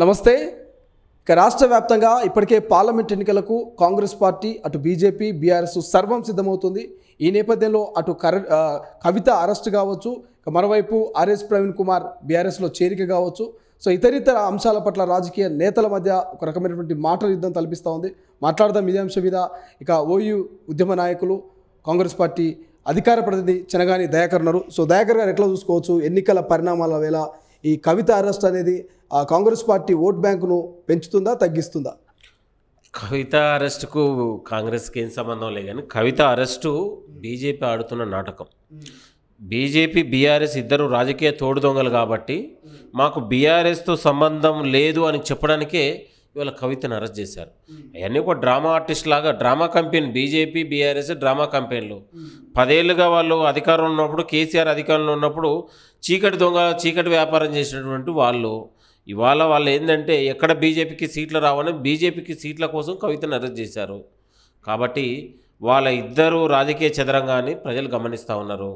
నమస్తే ఇక రాష్ట్ర వ్యాప్తంగా ఇప్పటికే పార్లమెంట్ ఎన్నికలకు కాంగ్రెస్ పార్టీ అటు బీజేపీ బీఆర్ఎస్ సర్వం సిద్ధమవుతుంది ఈ నేపథ్యంలో అటు కర కవిత అరెస్ట్ కావచ్చు మరోవైపు ఆర్ఎస్ ప్రవీణ్ కుమార్ బీఆర్ఎస్లో చేరిక కావచ్చు సో ఇతరితర అంశాల పట్ల రాజకీయ నేతల మధ్య ఒక రకమైనటువంటి మాటల యుద్ధం తలపిస్తూ ఉంది మాట్లాడదాం ఇదే అంశం మీద ఇక ఓయూ ఉద్యమ నాయకులు కాంగ్రెస్ పార్టీ అధికార ప్రతినిధి చెనగాని దయాకర్ ఉన్నారు సో దయాకర్ గారు ఎట్లా చూసుకోవచ్చు ఎన్నికల పరిణామాల వేళ ఈ కవిత అరెస్ట్ అనేది కాంగ్రెస్ పార్టీ ఓట్ బ్యాంకును పెంచుతుందా తగ్గిస్తుందా కవిత అరెస్ట్కు కాంగ్రెస్కి ఏం సంబంధం లేదు కానీ కవిత అరెస్టు బీజేపీ ఆడుతున్న నాటకం బీజేపీ బీఆర్ఎస్ ఇద్దరు రాజకీయ తోడు దొంగలు కాబట్టి మాకు బీఆర్ఎస్తో సంబంధం లేదు అని చెప్పడానికే ఇవాళ కవితను అరెస్ట్ చేశారు అవన్నీ కూడా డ్రామా ఆర్టిస్ట్ లాగా drama company BJP BRS drama కంపెనీలు పదేళ్ళుగా వాళ్ళు అధికారంలో ఉన్నప్పుడు కేసీఆర్ అధికారంలో ఉన్నప్పుడు చీకటి దొంగ చీకటి వ్యాపారం చేసినటువంటి వాళ్ళు ఇవాళ వాళ్ళు ఏంటంటే ఎక్కడ బీజేపీకి సీట్లు రావని బీజేపీకి సీట్ల కోసం కవితను అరెస్ట్ చేశారు కాబట్టి వాళ్ళ ఇద్దరు రాజకీయ చదరంగాన్ని ప్రజలు గమనిస్తూ ఉన్నారు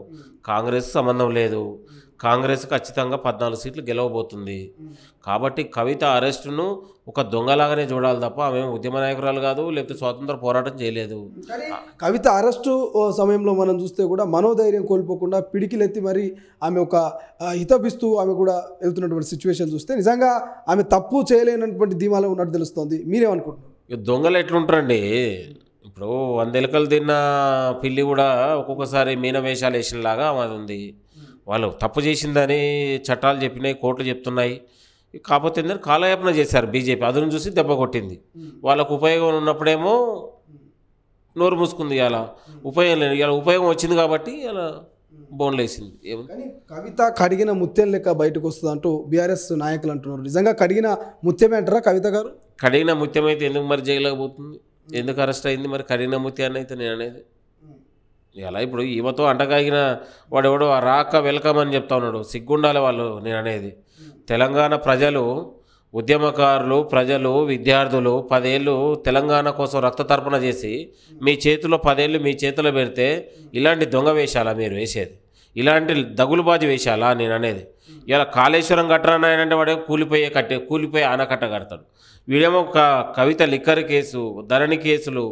కాంగ్రెస్ సంబంధం లేదు కాంగ్రెస్ ఖచ్చితంగా పద్నాలుగు సీట్లు గెలవబోతుంది కాబట్టి కవిత అరెస్టును ఒక దొంగలాగానే చూడాలి తప్ప ఆమె ఉద్యమ నాయకురాలు కాదు లేకపోతే స్వాతంత్ర పోరాటం చేయలేదు కవిత అరెస్టు సమయంలో మనం చూస్తే కూడా మనోధైర్యం కోల్పోకుండా పిడికిలెత్తి మరి ఆమె ఒక హితపిస్తూ ఆమె కూడా వెళ్తున్నటువంటి సిచ్యువేషన్ చూస్తే నిజంగా ఆమె తప్పు చేయలేనటువంటి ధీమాలో ఉన్నట్టు తెలుస్తుంది మీరేమనుకుంటున్నారు దొంగలు ఎట్లుంటారండి ఇప్పుడు వంద తిన్న పిల్లి కూడా ఒక్కొక్కసారి మీన వేషాలు వేసినలాగా అది ఉంది వాళ్ళు తప్పు చేసిందని చట్టాలు చెప్పినాయి కోర్టులు చెప్తున్నాయి కాకపోతే ఏంటంటే కాలయాపన చేశారు బీజేపీ అదును చూసి దెబ్బ కొట్టింది వాళ్ళకు ఉపయోగం ఉన్నప్పుడేమో నోరు మూసుకుంది ఇలా ఉపయోగం లేదు ఇలా ఉపయోగం వచ్చింది కాబట్టి ఇలా బోన్లు వేసింది కానీ కవిత కడిగిన ముత్యం లెక్క బయటకు వస్తుంది అంటూ బీఆర్ఎస్ నాయకులు అంటున్నారు నిజంగా కడిగిన ముత్యమే అంటారా కవిత గారు కడిగిన ముత్యం అయితే ఎందుకు మరి చేయలేకపోతుంది ఎందుకు అరెస్ట్ అయింది మరి కడిగిన ముత్యాన్ని అయితే నేను అనేది ఇలా ఇప్పుడు ఈమెతో అంటకాగిన వాడెవడో రాక వెల్కమ్ అని చెప్తా ఉన్నాడు సిగ్గుండాలి వాళ్ళు నేను అనేది తెలంగాణ ప్రజలు ఉద్యమకారులు ప్రజలు విద్యార్థులు పదేళ్ళు తెలంగాణ కోసం రక్త తర్పణ చేసి మీ చేతిలో పదేళ్ళు మీ చేతిలో పెడితే ఇలాంటి దొంగ వేషాలా మీరు వేసేది ఇలాంటి దగులుబాజు వేషాలా నేను అనేది ఇలా కాళేశ్వరం కట్టరా అంటే వాడే కూలిపోయే కట్టే కూలిపోయే ఆనకట్ట కడతాడు వీడేమో ఒక కవిత లిక్కర్ కేసు ధరణి కేసులు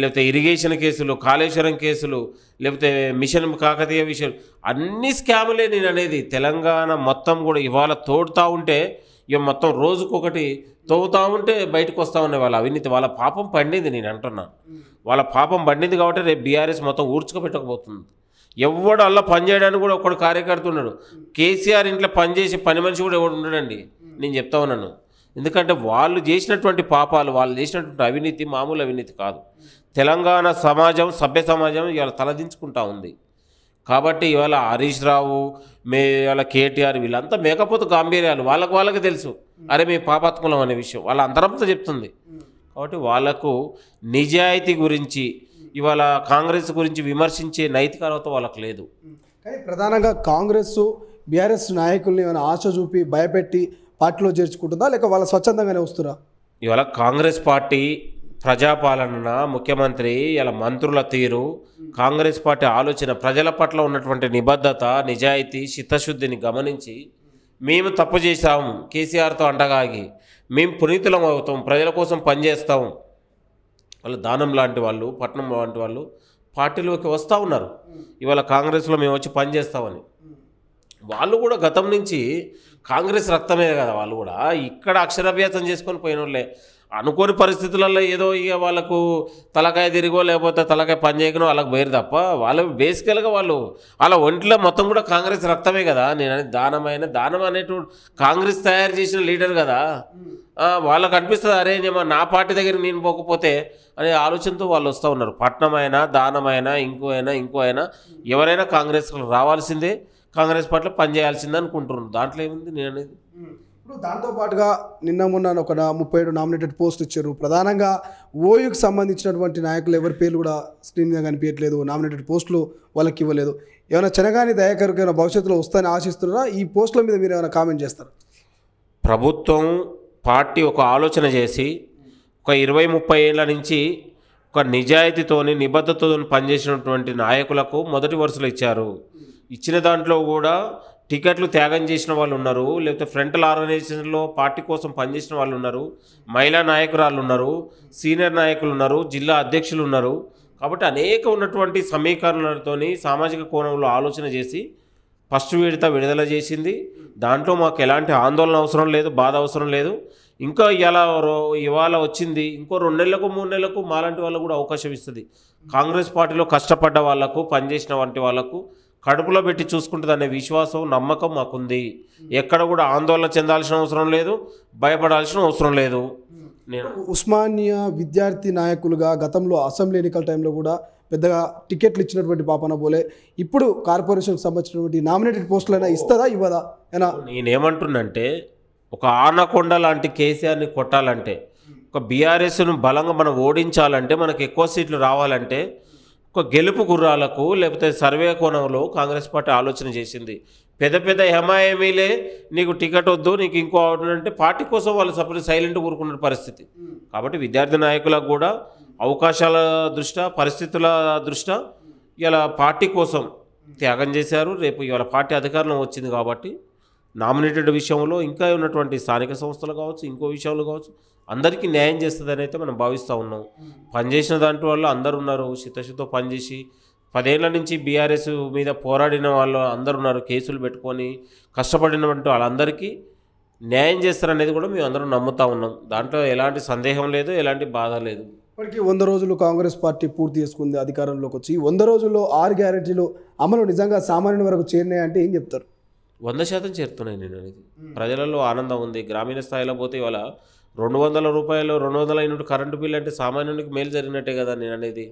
లేకపోతే ఇరిగేషన్ కేసులు కాళేశ్వరం కేసులు లేకపోతే మిషన్ కాకతీయ విషయాలు అన్ని స్కాములే నేను అనేది తెలంగాణ మొత్తం కూడా ఇవాళ తోడుతూ ఉంటే ఇక మొత్తం రోజుకొకటి తోగుతూ ఉంటే బయటకు వస్తూ ఉన్నాయి వాళ్ళ అవినీతి వాళ్ళ పాపం పండింది నేను అంటున్నా వాళ్ళ పాపం పండింది కాబట్టి రేపు బీఆర్ఎస్ మొత్తం ఊడ్చుకోబెట్టకపోతుంది ఎవడు అలా పనిచేయడానికి కూడా ఒకడు కార్యకర్త ఉన్నాడు కేసీఆర్ ఇంట్లో పనిచేసే పని మనిషి కూడా ఎవడు ఉండడండి నేను చెప్తా ఉన్నాను ఎందుకంటే వాళ్ళు చేసినటువంటి పాపాలు వాళ్ళు చేసినటువంటి అవినీతి మామూలు అవినీతి కాదు తెలంగాణ సమాజం సభ్య సమాజం ఇవాళ తలదించుకుంటా ఉంది కాబట్టి ఇవాళ హరీష్ రావు మే ఇవాళ కేటీఆర్ వీళ్ళంతా మేకపోతే గాంభీర్యాలు వాళ్ళకు వాళ్ళకి తెలుసు అరే మీ పాపాత్మలం అనే విషయం వాళ్ళ అంతరంతో చెప్తుంది కాబట్టి వాళ్ళకు నిజాయితీ గురించి ఇవాళ కాంగ్రెస్ గురించి విమర్శించే నైతిక వాళ్ళకు లేదు కానీ ప్రధానంగా కాంగ్రెస్ బీఆర్ఎస్ నాయకుల్ని ఏమైనా ఆశ చూపి భయపెట్టి పార్టీలో చేర్చుకుంటుందా లేక వాళ్ళ స్వచ్ఛందంగానే వస్తురా ఇవాళ కాంగ్రెస్ పార్టీ ప్రజాపాలన ముఖ్యమంత్రి ఇలా మంత్రుల తీరు కాంగ్రెస్ పార్టీ ఆలోచన ప్రజల పట్ల ఉన్నటువంటి నిబద్ధత నిజాయితీ చిత్తశుద్ధిని గమనించి మేము తప్పు చేశాము కేసీఆర్తో అండగాగి మేము పునీతులం అవుతాం ప్రజల కోసం పనిచేస్తాం వాళ్ళు దానం లాంటి వాళ్ళు పట్నం లాంటి వాళ్ళు పార్టీలోకి వస్తూ ఉన్నారు ఇవాళ కాంగ్రెస్లో మేము వచ్చి పనిచేస్తామని వాళ్ళు కూడా గతం నుంచి కాంగ్రెస్ రక్తమే కదా వాళ్ళు కూడా ఇక్కడ అక్షరాభ్యాసం చేసుకొని వాళ్ళే అనుకోని పరిస్థితులలో ఏదో ఇక వాళ్ళకు తలకాయ తిరిగో లేకపోతే తలకాయ పని చేయకనో వాళ్ళకి బయరు తప్ప వాళ్ళు బేసికల్గా వాళ్ళు వాళ్ళ ఒంట్లో మొత్తం కూడా కాంగ్రెస్ రక్తమే కదా నేను దానమైన దానం అనేటు కాంగ్రెస్ తయారు చేసిన లీడర్ కదా వాళ్ళకు అనిపిస్తుంది అరే నేను నా పార్టీ దగ్గర నేను పోకపోతే అనే ఆలోచనతో వాళ్ళు వస్తూ ఉన్నారు పట్నం అయినా దానమైనా ఇంకో అయినా ఇంకో అయినా ఎవరైనా కాంగ్రెస్ రావాల్సిందే కాంగ్రెస్ పార్టీలో పనిచేయాల్సింది అనుకుంటున్నాను దాంట్లో ఏముంది నేను అనేది ఇప్పుడు దాంతోపాటుగా నిన్న మొన్న ఒక ముప్పై ఏడు నామినేటెడ్ పోస్ట్ ఇచ్చారు ప్రధానంగా ఓయూకి సంబంధించినటువంటి నాయకులు ఎవరి పేర్లు కూడా స్క్రీన్ మీద కనిపించట్లేదు నామినేటెడ్ పోస్టులు వాళ్ళకి ఇవ్వలేదు ఏమైనా చెనగాని దయాకరికి ఏమైనా భవిష్యత్తులో వస్తాయని ఆశిస్తున్నారా ఈ పోస్టుల మీద మీరు ఏమైనా కామెంట్ చేస్తారు ప్రభుత్వం పార్టీ ఒక ఆలోచన చేసి ఒక ఇరవై ముప్పై ఏళ్ళ నుంచి ఒక నిజాయితీతోని నిబద్ధతతో పనిచేసినటువంటి నాయకులకు మొదటి వరుసలు ఇచ్చారు ఇచ్చిన దాంట్లో కూడా టికెట్లు త్యాగం చేసిన వాళ్ళు ఉన్నారు లేకపోతే ఫ్రంటల్ ఆర్గనైజేషన్లో పార్టీ కోసం పనిచేసిన వాళ్ళు ఉన్నారు మహిళా నాయకురాలు ఉన్నారు సీనియర్ నాయకులు ఉన్నారు జిల్లా అధ్యక్షులు ఉన్నారు కాబట్టి అనేక ఉన్నటువంటి సమీకరణలతోని సామాజిక కోణంలో ఆలోచన చేసి ఫస్ట్ విడత విడుదల చేసింది దాంట్లో మాకు ఎలాంటి ఆందోళన అవసరం లేదు బాధ అవసరం లేదు ఇంకా ఇలా ఇవాళ వచ్చింది ఇంకో రెండు నెలలకు మూడు నెలలకు మాలాంటి వాళ్ళకు కూడా అవకాశం ఇస్తుంది కాంగ్రెస్ పార్టీలో కష్టపడ్డ వాళ్లకు పనిచేసిన వంటి వాళ్లకు కడుపులో పెట్టి చూసుకుంటుందనే విశ్వాసం నమ్మకం మాకుంది ఎక్కడ కూడా ఆందోళన చెందాల్సిన అవసరం లేదు భయపడాల్సిన అవసరం లేదు నేను ఉస్మానియా విద్యార్థి నాయకులుగా గతంలో అసెంబ్లీ ఎన్నికల టైంలో కూడా పెద్దగా టికెట్లు ఇచ్చినటువంటి పాపన పోలే ఇప్పుడు కార్పొరేషన్కి సంబంధించినటువంటి నామినేటెడ్ అయినా ఇస్తుందా ఇవ్వదా అయినా నేనేమంటున్నంటే ఒక ఆనకొండ లాంటి కేసీఆర్ని కొట్టాలంటే ఒక బీఆర్ఎస్ను బలంగా మనం ఓడించాలంటే మనకు ఎక్కువ సీట్లు రావాలంటే ఒక గెలుపు గుర్రాలకు లేకపోతే సర్వే కోణంలో కాంగ్రెస్ పార్టీ ఆలోచన చేసింది పెద్ద పెద్ద హెమాయమీలే నీకు టికెట్ వద్దు నీకు ఇంకో అంటే పార్టీ కోసం వాళ్ళు సపరేట్ సైలెంట్ కూరుకున్న పరిస్థితి కాబట్టి విద్యార్థి నాయకులకు కూడా అవకాశాల దృష్ట్యా పరిస్థితుల దృష్ట్యా ఇలా పార్టీ కోసం త్యాగం చేశారు రేపు ఇవాళ పార్టీ అధికారంలో వచ్చింది కాబట్టి నామినేటెడ్ విషయంలో ఇంకా ఉన్నటువంటి స్థానిక సంస్థలు కావచ్చు ఇంకో విషయంలో కావచ్చు అందరికీ న్యాయం చేస్తుందని అయితే మనం భావిస్తూ ఉన్నాం పనిచేసిన దాంట్లో వాళ్ళు అందరు ఉన్నారు శితశుతో పనిచేసి పదేళ్ల నుంచి బీఆర్ఎస్ మీద పోరాడిన వాళ్ళు అందరు ఉన్నారు కేసులు పెట్టుకొని కష్టపడిన వాళ్ళందరికీ న్యాయం చేస్తారనేది కూడా మేము అందరం నమ్ముతా ఉన్నాం దాంట్లో ఎలాంటి సందేహం లేదు ఎలాంటి బాధ లేదు ఇప్పటికీ వంద రోజులు కాంగ్రెస్ పార్టీ పూర్తి చేసుకుంది అధికారంలోకి వచ్చి వంద రోజుల్లో ఆరు గ్యారెంటీలు అమలు నిజంగా సామాన్యుల వరకు చేరినాయంటే ఏం చెప్తారు వంద శాతం చేరుతున్నాయి నేను అనేది ప్రజలలో ఆనందం ఉంది గ్రామీణ స్థాయిలో పోతే ఇవాళ రెండు వందల రూపాయలు రెండు వందల యూనిట్ కరెంటు బిల్ అంటే సామాన్యునికి మేలు జరిగినట్టే కదా నేను అనేది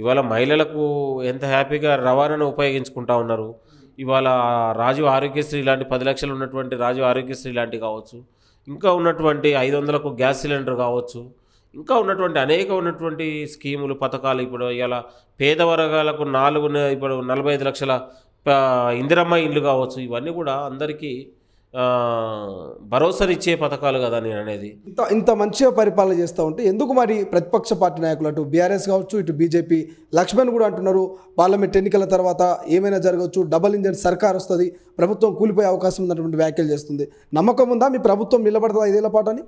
ఇవాళ మహిళలకు ఎంత హ్యాపీగా రవాణాను ఉపయోగించుకుంటా ఉన్నారు ఇవాళ రాజీవ్ ఆరోగ్యశ్రీ లాంటి పది లక్షలు ఉన్నటువంటి రాజీవ్ ఆరోగ్యశ్రీ లాంటివి కావచ్చు ఇంకా ఉన్నటువంటి ఐదు వందలకు గ్యాస్ సిలిండర్ కావచ్చు ఇంకా ఉన్నటువంటి అనేక ఉన్నటువంటి స్కీములు పథకాలు ఇప్పుడు ఇవాళ పేద వర్గాలకు నాలుగు ఇప్పుడు నలభై ఐదు లక్షల ఇందిరమ్మ ఇల్లు కావచ్చు ఇవన్నీ కూడా అందరికీ భరోసానిచ్చే పథకాలు కదా నేను అనేది ఇంత ఇంత మంచిగా పరిపాలన చేస్తూ ఉంటే ఎందుకు మరి ప్రతిపక్ష పార్టీ నాయకులు అటు బీఆర్ఎస్ కావచ్చు ఇటు బీజేపీ లక్ష్మణ్ కూడా అంటున్నారు పార్లమెంట్ ఎన్నికల తర్వాత ఏమైనా జరగవచ్చు డబల్ ఇంజన్ సర్కార్ వస్తుంది ప్రభుత్వం కూలిపోయే అవకాశం ఉందన్నటువంటి వ్యాఖ్యలు చేస్తుంది నమ్మకం ఉందా మీ ప్రభుత్వం నిలబడదా ఐదేళ్ల అని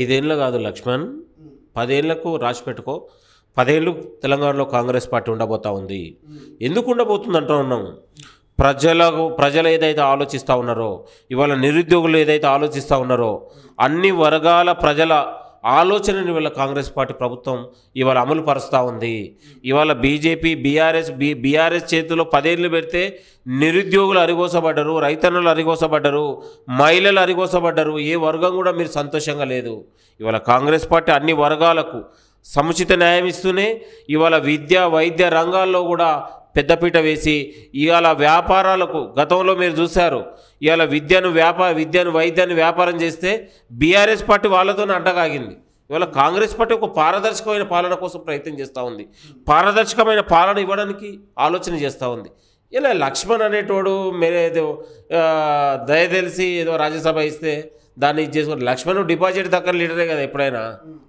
ఐదేళ్ళు కాదు లక్ష్మణ్ పదేళ్లకు రాసి పెట్టుకో పదేళ్ళు తెలంగాణలో కాంగ్రెస్ పార్టీ ఉండబోతా ఉంది ఎందుకు ఉండబోతుంది అంటూ ఉన్నాము ప్రజలకు ప్రజలు ఏదైతే ఆలోచిస్తూ ఉన్నారో ఇవాళ నిరుద్యోగులు ఏదైతే ఆలోచిస్తూ ఉన్నారో అన్ని వర్గాల ప్రజల ఆలోచనని ఇవాళ కాంగ్రెస్ పార్టీ ప్రభుత్వం ఇవాళ అమలు పరుస్తూ ఉంది ఇవాళ బీజేపీ బీఆర్ఎస్ బీ బీఆర్ఎస్ చేతిలో పదేళ్ళు పెడితే నిరుద్యోగులు అరిగోసబడ్డరు రైతన్నులు అరిగోసబడ్డరు మహిళలు అరిగోసబడ్డరు ఏ వర్గం కూడా మీరు సంతోషంగా లేదు ఇవాళ కాంగ్రెస్ పార్టీ అన్ని వర్గాలకు సముచిత న్యాయం ఇస్తూనే ఇవాళ విద్య వైద్య రంగాల్లో కూడా పెద్దపీట వేసి ఇవాళ వ్యాపారాలకు గతంలో మీరు చూశారు ఇవాళ విద్యను వ్యాపార విద్యను వైద్యాన్ని వ్యాపారం చేస్తే బీఆర్ఎస్ పార్టీ వాళ్ళతోనే అడ్డగాగింది ఇవాళ కాంగ్రెస్ పార్టీ ఒక పారదర్శకమైన పాలన కోసం ప్రయత్నం చేస్తూ ఉంది పారదర్శకమైన పాలన ఇవ్వడానికి ఆలోచన చేస్తూ ఉంది ఇలా లక్ష్మణ్ అనేటోడు మీరేదో దయతెలిసి ఏదో రాజ్యసభ ఇస్తే దాన్ని ఇది చేసుకుని లక్ష్మణ్ డిపాజిట్ దగ్గర లీడరే కదా ఎప్పుడైనా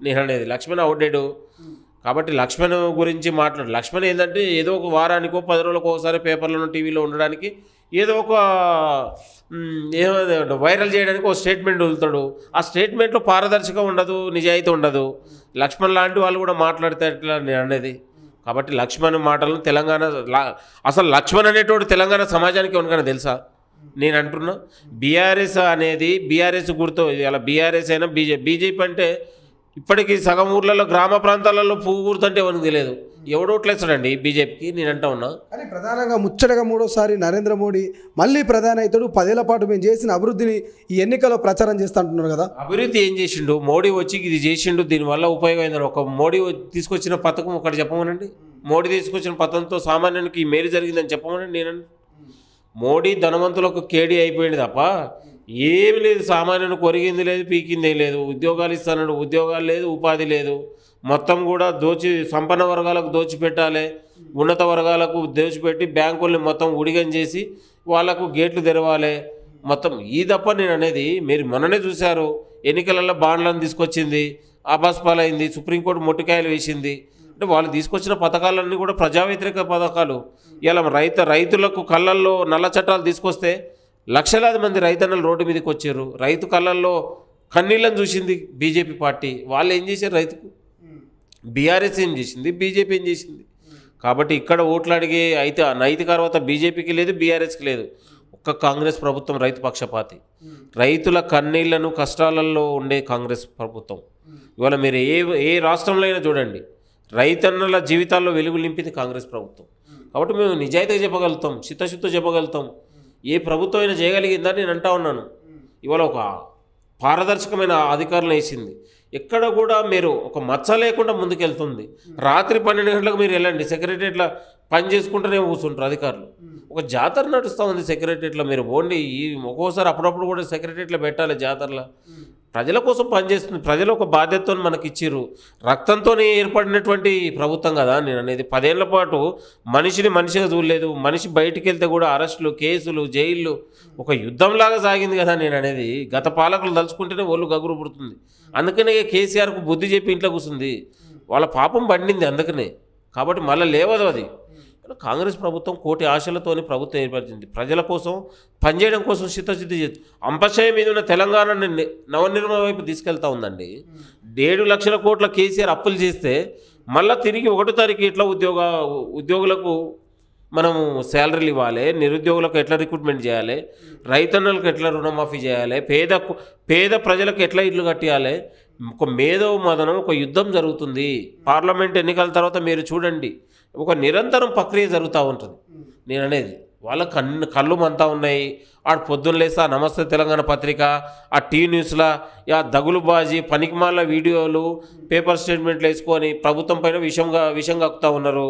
నేను అనేది లక్ష్మణ్ అవుట్డేడు కాబట్టి లక్ష్మణ్ గురించి మాట్లాడు లక్ష్మణ్ ఏంటంటే ఏదో ఒక వారానికో పది రోజులకు ఒకసారి పేపర్లోనో టీవీలో ఉండడానికి ఏదో ఒక ఏమో వైరల్ చేయడానికి ఒక స్టేట్మెంట్ వదులుతాడు ఆ స్టేట్మెంట్లో పారదర్శకం ఉండదు నిజాయితీ ఉండదు లక్ష్మణ్ లాంటి వాళ్ళు కూడా మాట్లాడితే ఎట్లా అనేది కాబట్టి లక్ష్మణ్ మాటలను తెలంగాణ అసలు లక్ష్మణ్ అనేటోడు తెలంగాణ సమాజానికి ఉండగానే తెలుసా నేను అంటున్నా బీఆర్ఎస్ అనేది బీఆర్ఎస్ గుర్తు ఇలా బీఆర్ఎస్ అయినా బీజే బీజేపీ అంటే ఇప్పటికీ సగం ఊర్లలో గ్రామ ప్రాంతాలలో పువ్వు గుర్తుంటే ఎవరికి తెలియదు ఎవడు ఓట్లేస్తాడండి బీజేపీకి నేను అంటా ఉన్నా కానీ ప్రధానంగా ముచ్చటగా మూడోసారి నరేంద్ర మోడీ మళ్ళీ ప్రధాని అవుతాడు పదేళ్ల పాటు మేము చేసిన అభివృద్ధిని ఈ ఎన్నికల్లో ప్రచారం చేస్తా అంటున్నారు కదా అభివృద్ధి ఏం చేసిండు మోడీ వచ్చి ఇది చేసిండు దీనివల్ల ఉపయోగమైందని ఒక మోడీ తీసుకొచ్చిన పథకం ఒకటి చెప్పమనండి మోడీ తీసుకొచ్చిన పథకంతో సామాన్యానికి మేలు జరిగిందని చెప్పమనండి నేను మోడీ ధనవంతులకు కేడీ అయిపోయింది తప్ప ఏమి లేదు సామాన్యుని కొరిగింది లేదు పీకిందే లేదు ఉద్యోగాలు ఇస్తానడు ఉద్యోగాలు లేదు ఉపాధి లేదు మొత్తం కూడా దోచి సంపన్న వర్గాలకు దోచిపెట్టాలి ఉన్నత వర్గాలకు దోచిపెట్టి బ్యాంకుల్ని మొత్తం ఉడిగం చేసి వాళ్లకు గేట్లు తెరవాలి మొత్తం ఈ తప్ప నేను అనేది మీరు మొన్ననే చూశారు ఎన్నికలలో బాండ్లను తీసుకొచ్చింది ఆబాస్ సుప్రీంకోర్టు మొట్టికాయలు వేసింది అంటే వాళ్ళు తీసుకొచ్చిన పథకాలన్నీ కూడా ప్రజా వ్యతిరేక పథకాలు ఇలా రైతు రైతులకు కళ్ళల్లో నల్ల చట్టాలు తీసుకొస్తే లక్షలాది మంది రైతన్నలు రోడ్డు మీదకి వచ్చారు రైతు కళ్ళల్లో కన్నీళ్ళని చూసింది బీజేపీ పార్టీ వాళ్ళు ఏం చేశారు రైతుకు బీఆర్ఎస్ ఏం చేసింది బీజేపీ ఏం చేసింది కాబట్టి ఇక్కడ ఓట్లు అడిగే అయితే నైతి తర్వాత బీజేపీకి లేదు బీఆర్ఎస్కి లేదు ఒక్క కాంగ్రెస్ ప్రభుత్వం రైతు పక్షపాతి రైతుల కన్నీళ్లను కష్టాలలో ఉండే కాంగ్రెస్ ప్రభుత్వం ఇవాళ మీరు ఏ ఏ రాష్ట్రంలో అయినా చూడండి రైతన్నల జీవితాల్లో వెలుగు నింపింది కాంగ్రెస్ ప్రభుత్వం కాబట్టి మేము నిజాయితీగా చెప్పగలుగుతాం చిత్తశుద్ధి చెప్పగలుగుతాం ఏ ప్రభుత్వం అయినా చేయగలిగిందని నేను అంటా ఉన్నాను ఇవాళ ఒక పారదర్శకమైన అధికారులు వేసింది ఎక్కడ కూడా మీరు ఒక మచ్చ లేకుండా ముందుకెళ్తుంది రాత్రి పన్నెండు గంటలకు మీరు వెళ్ళండి సెక్రటరియట్ల పని చేసుకుంటూనే కూర్చుంటారు అధికారులు ఒక జాతర నడుస్తూ ఉంది సెక్రటరీట్లో మీరు పోండి ఈ ఒక్కోసారి అప్పుడప్పుడు కూడా సెక్రటరీట్లో పెట్టాలి జాతరలో ప్రజల కోసం పనిచేస్తుంది ప్రజలు ఒక బాధ్యతతో మనకి ఇచ్చిర్రు రక్తంతో ఏర్పడినటువంటి ప్రభుత్వం కదా నేను అనేది పదేళ్ల పాటు మనిషిని మనిషిగా చూడలేదు మనిషి బయటికి వెళ్తే కూడా అరెస్టులు కేసులు జైళ్ళు ఒక యుద్ధంలాగా సాగింది కదా నేను అనేది గత పాలకులు తలుచుకుంటేనే ఒళ్ళు గగురు పుడుతుంది అందుకనే కేసీఆర్కు బుద్ధి చెప్పి ఇంట్లో కూర్చుంది వాళ్ళ పాపం పండింది అందుకనే కాబట్టి మళ్ళీ లేవదు అది కాంగ్రెస్ ప్రభుత్వం కోటి ఆశలతోని ప్రభుత్వం ఏర్పరిచింది ప్రజల కోసం పనిచేయడం కోసం చిత్తశుద్ధి చేస్తుంది అంపశయ మీద ఉన్న తెలంగాణను నవనిర్మాణ వైపు తీసుకెళ్తా ఉందండి ఏడు లక్షల కోట్ల కేసీఆర్ అప్పులు చేస్తే మళ్ళీ తిరిగి ఒకటో తారీఖు ఇట్లా ఉద్యోగ ఉద్యోగులకు మనము శాలరీలు ఇవ్వాలి నిరుద్యోగులకు ఎట్లా రిక్రూట్మెంట్ చేయాలి రైతన్నలకు ఎట్లా రుణమాఫీ చేయాలి పేద పేద ప్రజలకు ఎట్లా ఇల్లు కట్టాలి ఒక మేధో మదనం ఒక యుద్ధం జరుగుతుంది పార్లమెంట్ ఎన్నికల తర్వాత మీరు చూడండి ఒక నిరంతరం ప్రక్రియ జరుగుతూ ఉంటుంది నేను అనేది వాళ్ళ కన్ను కళ్ళు మంతా ఉన్నాయి ఆడు పొద్దున్న లేస్తా నమస్తే తెలంగాణ పత్రిక ఆ టీ న్యూస్లా ఆ బాజీ పనికిమాల వీడియోలు పేపర్ స్టేట్మెంట్లు వేసుకొని ప్రభుత్వం పైన విషంగా విషం కక్కుతూ ఉన్నారు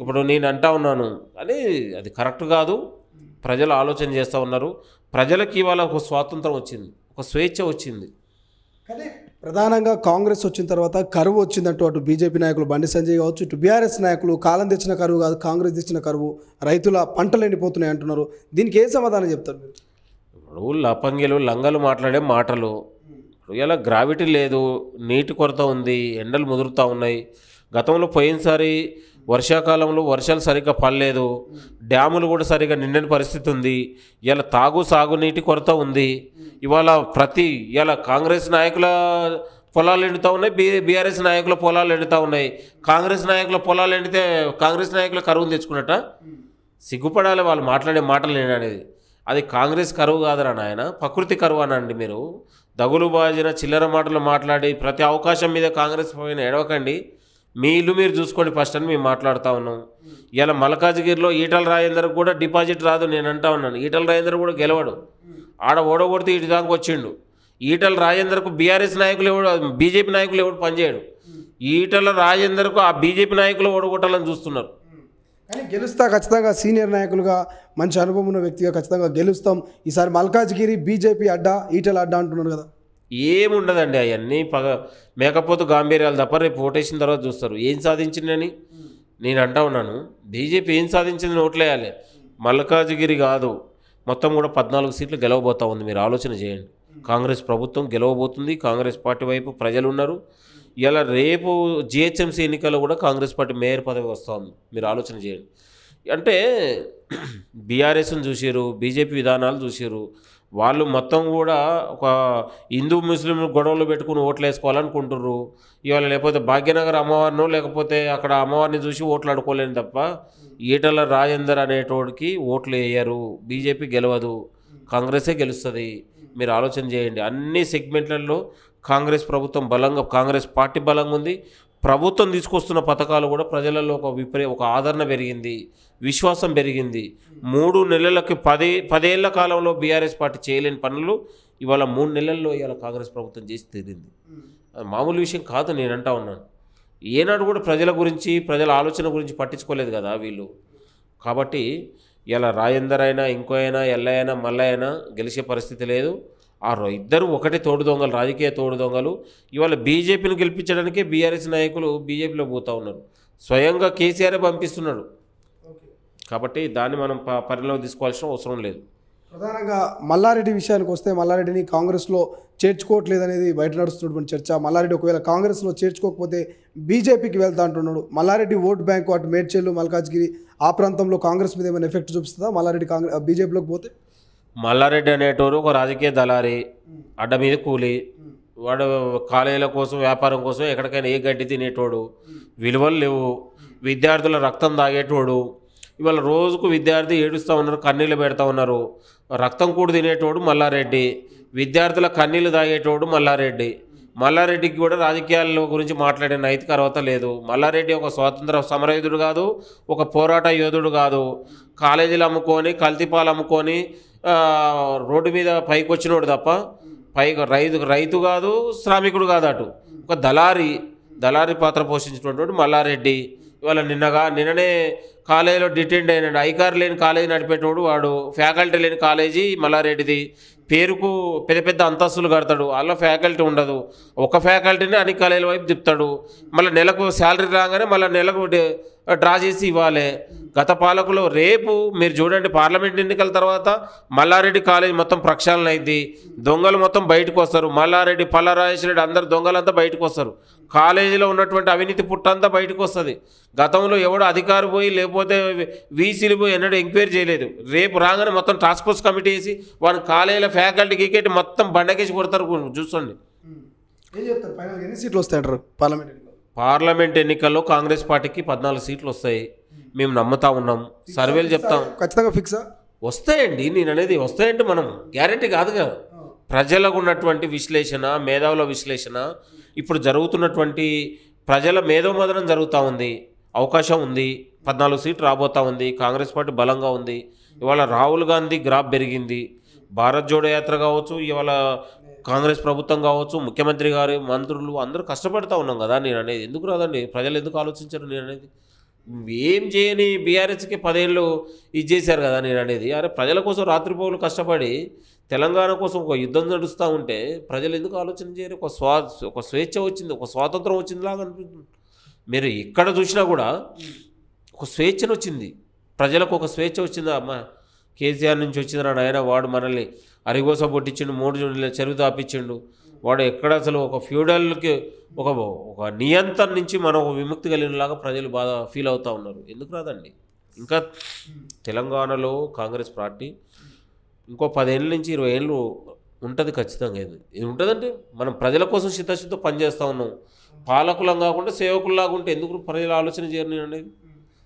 ఇప్పుడు నేను అంటా ఉన్నాను అని అది కరెక్ట్ కాదు ప్రజలు ఆలోచన చేస్తూ ఉన్నారు ప్రజలకి ఇవాళ ఒక స్వాతంత్రం వచ్చింది ఒక స్వేచ్ఛ వచ్చింది ప్రధానంగా కాంగ్రెస్ వచ్చిన తర్వాత కరువు వచ్చిందంటూ అటు బీజేపీ నాయకులు బండి సంజయ్ కావచ్చు ఇటు బీఆర్ఎస్ నాయకులు కాలం తెచ్చిన కరువు కాదు కాంగ్రెస్ తెచ్చిన కరువు రైతుల పంటలు ఎండిపోతున్నాయి అంటున్నారు దీనికి ఏ సమాధానం చెప్తారు మీరు ఇప్పుడు లపంగిలు లంగలు మాట్లాడే మాటలు ఇలా గ్రావిటీ లేదు నీటి కొరత ఉంది ఎండలు ముదురుతూ ఉన్నాయి గతంలో పోయినసారి వర్షాకాలంలో వర్షాలు సరిగ్గా పడలేదు డ్యాములు కూడా సరిగ్గా నిండిన పరిస్థితి ఉంది ఇలా తాగు సాగునీటి కొరత ఉంది ఇవాళ ప్రతి ఇలా కాంగ్రెస్ నాయకుల పొలాలు ఎండుతూ ఉన్నాయి బీ బీఆర్ఎస్ నాయకుల పొలాలు ఎండుతూ ఉన్నాయి కాంగ్రెస్ నాయకుల పొలాలు ఎండితే కాంగ్రెస్ నాయకుల కరువును తెచ్చుకున్నట్ట సిగ్గుపడాలి వాళ్ళు మాట్లాడే మాటలు నేను అది కాంగ్రెస్ కరువు కాదురా నాయన ప్రకృతి కరువు అనండి మీరు దగులు బాజిన చిల్లర మాటలు మాట్లాడి ప్రతి అవకాశం మీద కాంగ్రెస్ పోయిన ఎడవకండి మీ ఇల్లు మీరు చూసుకోండి ఫస్ట్ అని మేము మాట్లాడుతూ ఉన్నాం ఇలా మల్కాజ్గిరిలో ఈటల రాజేందర్ కూడా డిపాజిట్ రాదు నేను అంటా ఉన్నాను ఈటల రాజేందర్ కూడా గెలవడు ఆడ ఓడగొడితే ఇటు దానికి వచ్చిండు ఈటల రాజేందర్కు బీఆర్ఎస్ నాయకులు ఎవడు బీజేపీ నాయకులు ఎవడు పనిచేయడు ఈటల రాజేందర్కు ఆ బీజేపీ నాయకులు ఓడగొట్టాలని చూస్తున్నారు కానీ గెలుస్తా ఖచ్చితంగా సీనియర్ నాయకులుగా మంచి అనుభవం ఉన్న వ్యక్తిగా ఖచ్చితంగా గెలుస్తాం ఈసారి మల్కాజ్గిరి బీజేపీ అడ్డా ఈటల అడ్డా అంటున్నారు కదా ఏముండదండి అవన్నీ పగ మేకపోతు గాంభీర్యాలు తప్ప రేపు ఓటేసిన తర్వాత చూస్తారు ఏం సాధించిందని నేను అంటా ఉన్నాను బీజేపీ ఏం సాధించింది ఓట్లేయాలి మల్లకాజుగిరి కాదు మొత్తం కూడా పద్నాలుగు సీట్లు గెలవబోతూ ఉంది మీరు ఆలోచన చేయండి కాంగ్రెస్ ప్రభుత్వం గెలవబోతుంది కాంగ్రెస్ పార్టీ వైపు ప్రజలు ఉన్నారు ఇలా రేపు జిహెచ్ఎంసీ ఎన్నికల్లో కూడా కాంగ్రెస్ పార్టీ మేయర్ పదవి వస్తుంది మీరు ఆలోచన చేయండి అంటే బీఆర్ఎస్ని చూసారు బీజేపీ విధానాలు చూసారు వాళ్ళు మొత్తం కూడా ఒక హిందూ ముస్లిం గొడవలు పెట్టుకుని ఓట్లు వేసుకోవాలనుకుంటున్నారు ఇవాళ లేకపోతే భాగ్యనగర్ అమ్మవారినో లేకపోతే అక్కడ అమ్మవారిని చూసి ఓట్లు ఆడుకోలేను తప్ప ఈటల రాజేందర్ అనేటోడికి ఓట్లు వేయరు బీజేపీ గెలవదు కాంగ్రెసే గెలుస్తుంది మీరు ఆలోచన చేయండి అన్ని సెగ్మెంట్లలో కాంగ్రెస్ ప్రభుత్వం బలంగా కాంగ్రెస్ పార్టీ బలంగా ఉంది ప్రభుత్వం తీసుకొస్తున్న పథకాలు కూడా ప్రజలలో ఒక విపరీ ఒక ఆదరణ పెరిగింది విశ్వాసం పెరిగింది మూడు నెలలకి పది పదేళ్ల కాలంలో బీఆర్ఎస్ పార్టీ చేయలేని పనులు ఇవాళ మూడు నెలల్లో ఇవాళ కాంగ్రెస్ ప్రభుత్వం చేసి తీరింది మామూలు విషయం కాదు నేను అంటా ఉన్నాను ఏనాడు కూడా ప్రజల గురించి ప్రజల ఆలోచన గురించి పట్టించుకోలేదు కదా వీళ్ళు కాబట్టి ఇలా రాజేందర్ అయినా ఇంకో అయినా మల్ల అయినా గెలిచే పరిస్థితి లేదు ఆ ఇద్దరు ఒకటే తోడు దొంగలు రాజకీయ తోడు దొంగలు ఇవాళ బీజేపీని గెలిపించడానికే బీఆర్ఎస్ నాయకులు బీజేపీలో పోతూ ఉన్నారు స్వయంగా కేసీఆరే పంపిస్తున్నాడు కాబట్టి దాన్ని మనం పరిణామం తీసుకోవాల్సిన అవసరం లేదు ప్రధానంగా మల్లారెడ్డి విషయానికి వస్తే మల్లారెడ్డిని కాంగ్రెస్లో చేర్చుకోవట్లేదు అనేది బయట నడుస్తున్నటువంటి చర్చ మల్లారెడ్డి ఒకవేళ కాంగ్రెస్లో చేర్చుకోకపోతే బీజేపీకి వెళ్తా అంటున్నాడు మల్లారెడ్డి ఓటు బ్యాంకు అటు మేడ్చేళ్ళు మల్కాజ్గిరి ఆ ప్రాంతంలో కాంగ్రెస్ మీద ఏమైనా ఎఫెక్ట్ చూపిస్తుందా మల్లారెడ్డి కాంగ్రెస్ బీజేపీలోకి పోతే మల్లారెడ్డి అనేటోరు ఒక రాజకీయ దళారి అడ్డ మీద కూలి వాడు కాలేజీల కోసం వ్యాపారం కోసం ఎక్కడికైనా ఏ గడ్డి తినేటోడు విలువలు లేవు విద్యార్థుల రక్తం తాగేటోడు ఇవాళ రోజుకు విద్యార్థి ఏడుస్తూ ఉన్నారు కన్నీళ్ళు పెడతా ఉన్నారు రక్తం కూడా తినేటోడు మల్లారెడ్డి విద్యార్థుల కన్నీళ్ళు తాగేటోడు మల్లారెడ్డి మల్లారెడ్డికి కూడా రాజకీయాల గురించి మాట్లాడే నైతిక అర్హత లేదు మల్లారెడ్డి ఒక స్వాతంత్ర సమరయోధుడు కాదు ఒక పోరాట యోధుడు కాదు కాలేజీలు అమ్ముకొని కల్తీపాలు అమ్ముకొని రోడ్డు మీద పైకి వచ్చినోడు తప్ప పైకి రైతు రైతు కాదు శ్రామికుడు కాదు అటు ఒక దళారి దళారి పాత్ర పోషించినటువంటి మల్లారెడ్డి ఇవాళ నిన్నగా నిన్ననే కాలేజీలో డిటెండ్ అయినాడు ఐకార్ లేని కాలేజీ నడిపేటోడు వాడు ఫ్యాకల్టీ లేని కాలేజీ మల్లారెడ్డిది పేరుకు పెద్ద పెద్ద అంతస్తులు కడతాడు వాళ్ళ ఫ్యాకల్టీ ఉండదు ఒక ఫ్యాకల్టీని అన్ని కాలేజీల వైపు తిప్పుతాడు మళ్ళీ నెలకు శాలరీ రాగానే మళ్ళీ నెలకు డ్రా చేసి ఇవ్వాలి గత పాలకులు రేపు మీరు చూడండి పార్లమెంట్ ఎన్నికల తర్వాత మల్లారెడ్డి కాలేజీ మొత్తం ప్రక్షాళన అయింది దొంగలు మొత్తం బయటకు వస్తారు మల్లారెడ్డి పల్లారాజేశ్వరెడ్డి అందరు దొంగలంతా బయటకు వస్తారు కాలేజీలో ఉన్నటువంటి అవినీతి పుట్టంతా బయటకు వస్తుంది గతంలో ఎవడో అధికారు పోయి లేకపోతే వీసీలు పోయి ఎన్నడూ ఎంక్వైరీ చేయలేదు రేపు రాగానే మొత్తం టాస్క్ ఫోర్స్ కమిటీ వేసి వాళ్ళు కాలేజీల ఫ్యాకల్టీ క్రికెట్ మొత్తం బండకేసి కొడతారు చూసుకోండి ఎన్ని సీట్లు వస్తాయంటారు పార్లమెంట్ పార్లమెంట్ ఎన్నికల్లో కాంగ్రెస్ పార్టీకి పద్నాలుగు సీట్లు వస్తాయి మేము నమ్ముతా ఉన్నాం సర్వేలు చెప్తాం ఖచ్చితంగా ఫిక్సా వస్తాయండి నేను అనేది వస్తాయంటే మనం గ్యారంటీ కాదుగా ప్రజలకు ఉన్నటువంటి విశ్లేషణ మేధావుల విశ్లేషణ ఇప్పుడు జరుగుతున్నటువంటి ప్రజల మేధో మదనం జరుగుతూ ఉంది అవకాశం ఉంది పద్నాలుగు సీట్లు రాబోతూ ఉంది కాంగ్రెస్ పార్టీ బలంగా ఉంది ఇవాళ రాహుల్ గాంధీ గ్రాఫ్ పెరిగింది భారత్ జోడో యాత్ర కావచ్చు ఇవాళ కాంగ్రెస్ ప్రభుత్వం కావచ్చు ముఖ్యమంత్రి గారు మంత్రులు అందరూ కష్టపడుతూ ఉన్నాం కదా నేను అనేది ఎందుకు రాదండి ప్రజలు ఎందుకు ఆలోచించారు నేను అనేది ఏం చేయని బీఆర్ఎస్కి పదేళ్ళు ఇది చేశారు కదా నేను అనేది అరే ప్రజల కోసం రాత్రిపోలు కష్టపడి తెలంగాణ కోసం ఒక యుద్ధం నడుస్తూ ఉంటే ప్రజలు ఎందుకు ఆలోచన చేయరు ఒక స్వా ఒక స్వేచ్ఛ వచ్చింది ఒక స్వాతంత్రం వచ్చిందిలాగా అనిపిస్తుంది మీరు ఎక్కడ చూసినా కూడా ఒక స్వేచ్ఛను వచ్చింది ప్రజలకు ఒక స్వేచ్ఛ వచ్చిందా అమ్మా కేసీఆర్ నుంచి వచ్చిందిరా ఆయన వాడు మనల్ని అరిగోస పొట్టించిండు మూడు జూన్ల చెరువు తాపించిండు వాడు ఎక్కడ అసలు ఒక ఫ్యూడల్కి ఒక ఒక నియంత్రణ నుంచి మనం ఒక విముక్తి కలిగినలాగా ప్రజలు బాధ ఫీల్ అవుతూ ఉన్నారు ఎందుకు రాదండి ఇంకా తెలంగాణలో కాంగ్రెస్ పార్టీ ఇంకో పదేళ్ళ నుంచి ఇరవై ఏళ్ళు ఉంటుంది ఖచ్చితంగా ఇది ఇది ఉంటుందంటే మనం ప్రజల కోసం సిద్ధశుద్ధ పనిచేస్తూ ఉన్నాం పాలకులం కాకుండా సేవకుల్లాగా ఉంటే ఎందుకు ప్రజలు ఆలోచన చేయని అనేది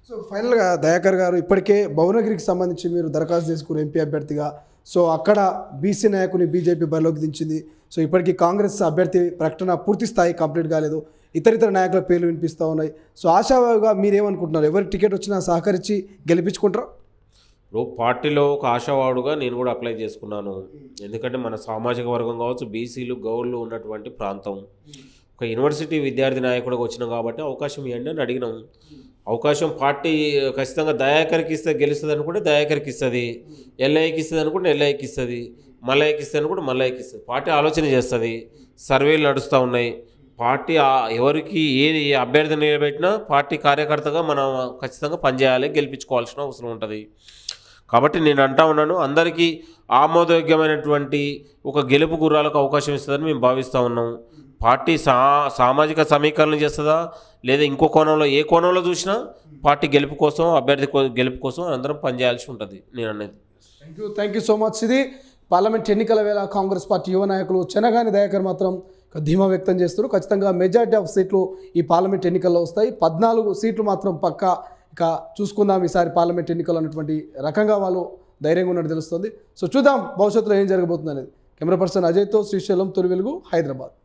సో ఫైనల్గా దయాకర్ గారు ఇప్పటికే భువనగిరికి సంబంధించి మీరు దరఖాస్తు చేసుకున్న ఎంపీ అభ్యర్థిగా సో అక్కడ బీసీ నాయకుని బీజేపీ బరిలోకి దించింది సో ఇప్పటికీ కాంగ్రెస్ అభ్యర్థి ప్రకటన పూర్తి స్థాయి కంప్లీట్ కాలేదు ఇతరితర నాయకుల పేర్లు వినిపిస్తూ ఉన్నాయి సో ఆశావాగా మీరేమనుకుంటున్నారు ఎవరి టికెట్ వచ్చినా సహకరించి గెలిపించుకుంటారు ఇప్పుడు పార్టీలో ఒక ఆశావాడుగా నేను కూడా అప్లై చేసుకున్నాను ఎందుకంటే మన సామాజిక వర్గం కావచ్చు బీసీలు గౌర్లు ఉన్నటువంటి ప్రాంతం ఒక యూనివర్సిటీ విద్యార్థి నాయకుడికి వచ్చినాం కాబట్టి అవకాశం ఇవ్వండి అని అడిగినాం అవకాశం పార్టీ ఖచ్చితంగా దయాకరికి ఇస్తే గెలుస్తుంది అనుకుంటే దయాకరికి ఇస్తుంది ఎల్ఐకి ఇస్తుంది అనుకుంటే ఎల్ఐకి ఇస్తుంది మల్లయ్యకి ఇస్తే అనుకుంటే మల్లయ్యకి ఇస్తుంది పార్టీ ఆలోచన చేస్తుంది సర్వేలు నడుస్తూ ఉన్నాయి పార్టీ ఎవరికి ఏ అభ్యర్థి నిలబెట్టినా పార్టీ కార్యకర్తగా మనం ఖచ్చితంగా పనిచేయాలి గెలిపించుకోవాల్సిన అవసరం ఉంటుంది కాబట్టి నేను అంటా ఉన్నాను అందరికీ ఆమోదయోగ్యమైనటువంటి ఒక గెలుపు గుర్రాలకు అవకాశం ఇస్తుందని మేము భావిస్తూ ఉన్నాం పార్టీ సా సామాజిక సమీకరణ చేస్తుందా లేదా ఇంకో కోణంలో ఏ కోణంలో చూసినా పార్టీ గెలుపు కోసం అభ్యర్థి గెలుపు కోసం అందరం పనిచేయాల్సి ఉంటుంది నేను అనేది thank you thank you so much ఇది పార్లమెంట్ ఎన్నికల వేళ కాంగ్రెస్ పార్టీ యువ నాయకులు చెనగాని దయాకర్ మాత్రం ధీమా వ్యక్తం చేస్తారు ఖచ్చితంగా మెజార్టీ ఆఫ్ సీట్లు ఈ పార్లమెంట్ ఎన్నికల్లో వస్తాయి పద్నాలుగు సీట్లు మాత్రం పక్కా ఇక చూసుకుందాం ఈసారి పార్లమెంట్ ఎన్నికలు అన్నటువంటి రకంగా వాళ్ళు ధైర్యంగా ఉన్నట్టు తెలుస్తుంది సో చూద్దాం భవిష్యత్తులో ఏం జరగబోతుంది అనేది కెమెరా పర్సన్ అజయ్తో శ్రీశైలం తొలి వెలుగు హైదరాబాద్